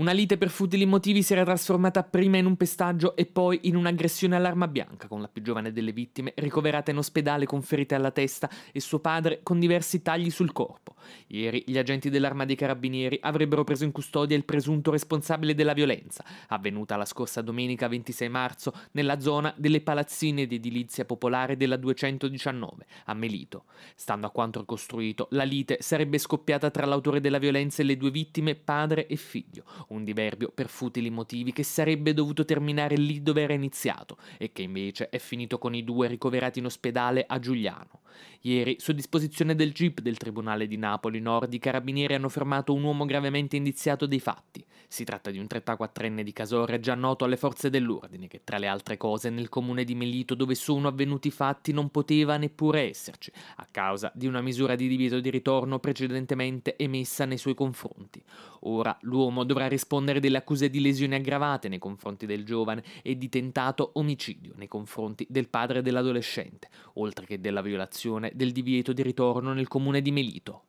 Una lite per futili motivi si era trasformata prima in un pestaggio e poi in un'aggressione all'arma bianca, con la più giovane delle vittime ricoverata in ospedale con ferite alla testa e suo padre con diversi tagli sul corpo. Ieri gli agenti dell'arma dei carabinieri avrebbero preso in custodia il presunto responsabile della violenza, avvenuta la scorsa domenica 26 marzo nella zona delle palazzine di edilizia popolare della 219, a Melito. Stando a quanto ricostruito, la lite sarebbe scoppiata tra l'autore della violenza e le due vittime, padre e figlio, un diverbio per futili motivi che sarebbe dovuto terminare lì dove era iniziato e che invece è finito con i due ricoverati in ospedale a Giuliano. Ieri, su disposizione del GIP del Tribunale di Napoli Nord, i carabinieri hanno fermato un uomo gravemente indiziato dei fatti. Si tratta di un 34enne di Casore già noto alle forze dell'ordine che tra le altre cose nel comune di Melito dove sono avvenuti i fatti non poteva neppure esserci a causa di una misura di divieto di ritorno precedentemente emessa nei suoi confronti. Ora l'uomo dovrà rispondere delle accuse di lesioni aggravate nei confronti del giovane e di tentato omicidio nei confronti del padre dell'adolescente, oltre che della violazione del divieto di ritorno nel comune di Melito.